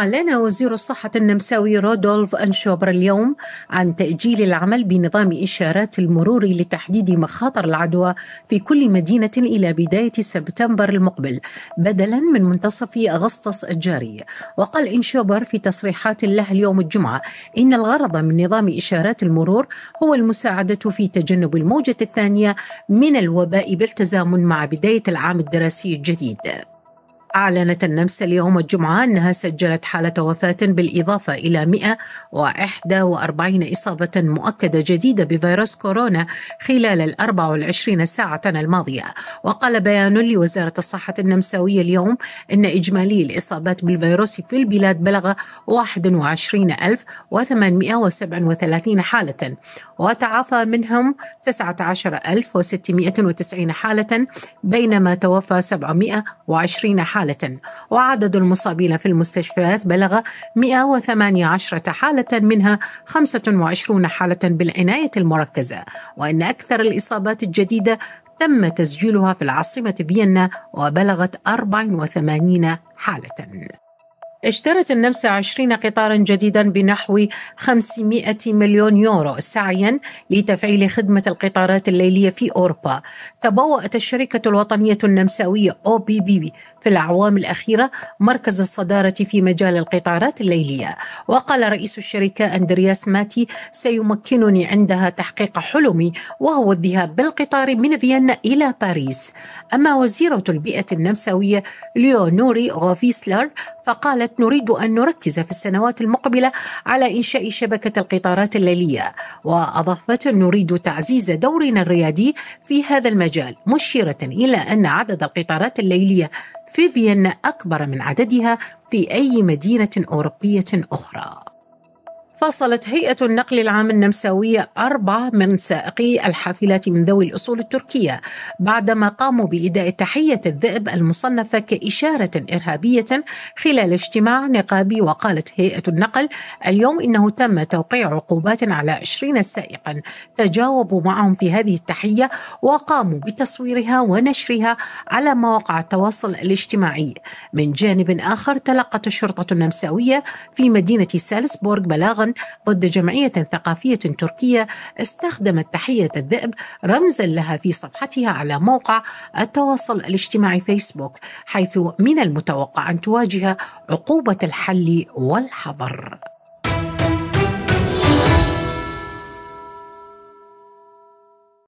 أعلن وزير الصحة النمساوي رودولف أنشوبر اليوم عن تأجيل العمل بنظام إشارات المرور لتحديد مخاطر العدوى في كل مدينة إلى بداية سبتمبر المقبل بدلا من منتصف أغسطس الجاري وقال إنشوبر في تصريحات له اليوم الجمعة إن الغرض من نظام إشارات المرور هو المساعدة في تجنب الموجة الثانية من الوباء بالتزامن مع بداية العام الدراسي الجديد أعلنت النمسا اليوم الجمعة أنها سجلت حالة وفاة بالإضافة إلى 141 إصابة مؤكدة جديدة بفيروس كورونا خلال ال 24 ساعة الماضية وقال بيان لوزارة الصحة النمساوية اليوم أن إجمالي الإصابات بالفيروس في البلاد بلغ 21837 حالة وتعافى منهم 19690 حالة بينما توفى 720 حالة حالة وعدد المصابين في المستشفيات بلغ 118 حالة منها 25 حالة بالعناية المركزة وإن أكثر الإصابات الجديدة تم تسجيلها في العاصمة فيينا وبلغت 84 حالة اشترت النمسا 20 قطارا جديدا بنحو 500 مليون يورو سعيا لتفعيل خدمة القطارات الليلية في أوروبا تبوأت الشركة الوطنية النمساوية أو بي بي في الأعوام الأخيرة مركز الصدارة في مجال القطارات الليلية وقال رئيس الشركة أندرياس ماتي سيمكنني عندها تحقيق حلمي وهو الذهاب بالقطار من فيينا إلى باريس أما وزيرة البيئة النمساوية ليونوري غوفيسلر فقالت نريد أن نركز في السنوات المقبلة على إنشاء شبكة القطارات الليلية وأضافت نريد تعزيز دورنا الريادي في هذا المجال مشيرة إلى أن عدد القطارات الليلية في فيينا أكبر من عددها في أي مدينة أوروبية أخرى فصلت هيئة النقل العام النمساوية أربعة من سائقي الحافلات من ذوي الأصول التركية بعدما قاموا بإداء تحية الذئب المصنفة كإشارة إرهابية خلال اجتماع نقابي وقالت هيئة النقل اليوم إنه تم توقيع عقوبات على 20 سائقا تجاوبوا معهم في هذه التحية وقاموا بتصويرها ونشرها على مواقع التواصل الاجتماعي من جانب آخر تلقت الشرطة النمساوية في مدينة سالسبورغ بلاغا ضد جمعية ثقافية تركية استخدمت تحية الذئب رمزا لها في صفحتها على موقع التواصل الاجتماعي فيسبوك حيث من المتوقع أن تواجه عقوبة الحل والحظر